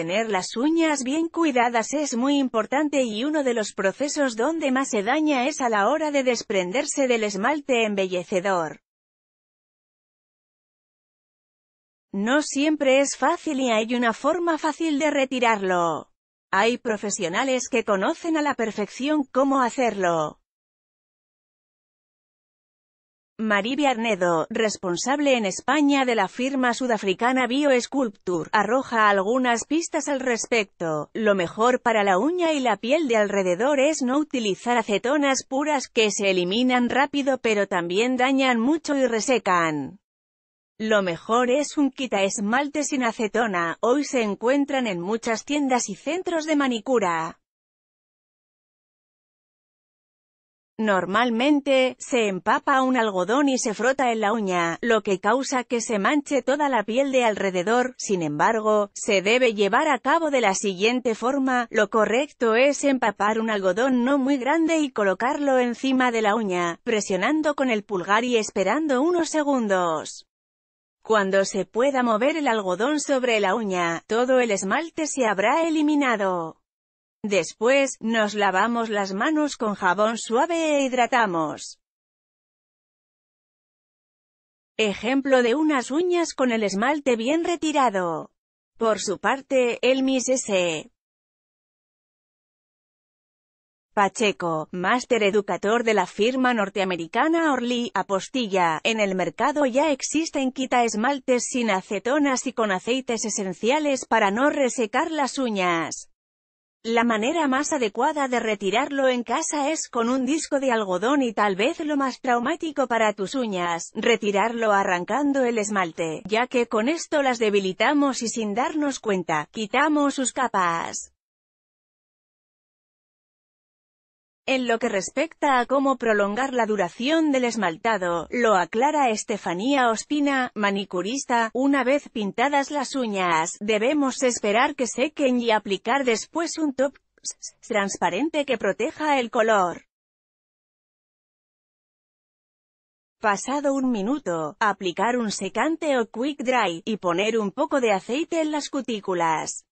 Tener las uñas bien cuidadas es muy importante y uno de los procesos donde más se daña es a la hora de desprenderse del esmalte embellecedor. No siempre es fácil y hay una forma fácil de retirarlo. Hay profesionales que conocen a la perfección cómo hacerlo. Mariby Arnedo, responsable en España de la firma sudafricana BioSculpture, arroja algunas pistas al respecto. Lo mejor para la uña y la piel de alrededor es no utilizar acetonas puras que se eliminan rápido pero también dañan mucho y resecan. Lo mejor es un quita esmalte sin acetona, hoy se encuentran en muchas tiendas y centros de manicura. Normalmente, se empapa un algodón y se frota en la uña, lo que causa que se manche toda la piel de alrededor, sin embargo, se debe llevar a cabo de la siguiente forma, lo correcto es empapar un algodón no muy grande y colocarlo encima de la uña, presionando con el pulgar y esperando unos segundos. Cuando se pueda mover el algodón sobre la uña, todo el esmalte se habrá eliminado. Después, nos lavamos las manos con jabón suave e hidratamos. Ejemplo de unas uñas con el esmalte bien retirado. Por su parte, el Miss S. Pacheco, máster educador de la firma norteamericana Orly, apostilla, en el mercado ya existen quita esmaltes sin acetonas y con aceites esenciales para no resecar las uñas. La manera más adecuada de retirarlo en casa es con un disco de algodón y tal vez lo más traumático para tus uñas, retirarlo arrancando el esmalte, ya que con esto las debilitamos y sin darnos cuenta, quitamos sus capas. En lo que respecta a cómo prolongar la duración del esmaltado, lo aclara Estefanía Ospina, manicurista, una vez pintadas las uñas, debemos esperar que sequen y aplicar después un top transparente que proteja el color. Pasado un minuto, aplicar un secante o quick dry, y poner un poco de aceite en las cutículas.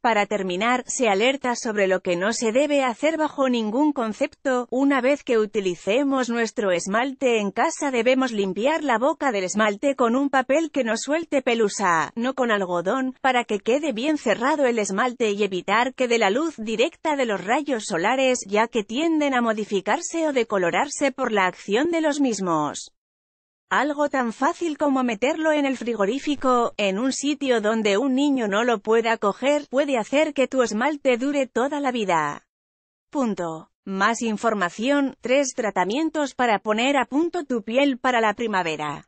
Para terminar, se alerta sobre lo que no se debe hacer bajo ningún concepto, una vez que utilicemos nuestro esmalte en casa debemos limpiar la boca del esmalte con un papel que no suelte pelusa, no con algodón, para que quede bien cerrado el esmalte y evitar que de la luz directa de los rayos solares, ya que tienden a modificarse o decolorarse por la acción de los mismos. Algo tan fácil como meterlo en el frigorífico, en un sitio donde un niño no lo pueda coger, puede hacer que tu esmalte dure toda la vida. Punto. Más información, Tres tratamientos para poner a punto tu piel para la primavera.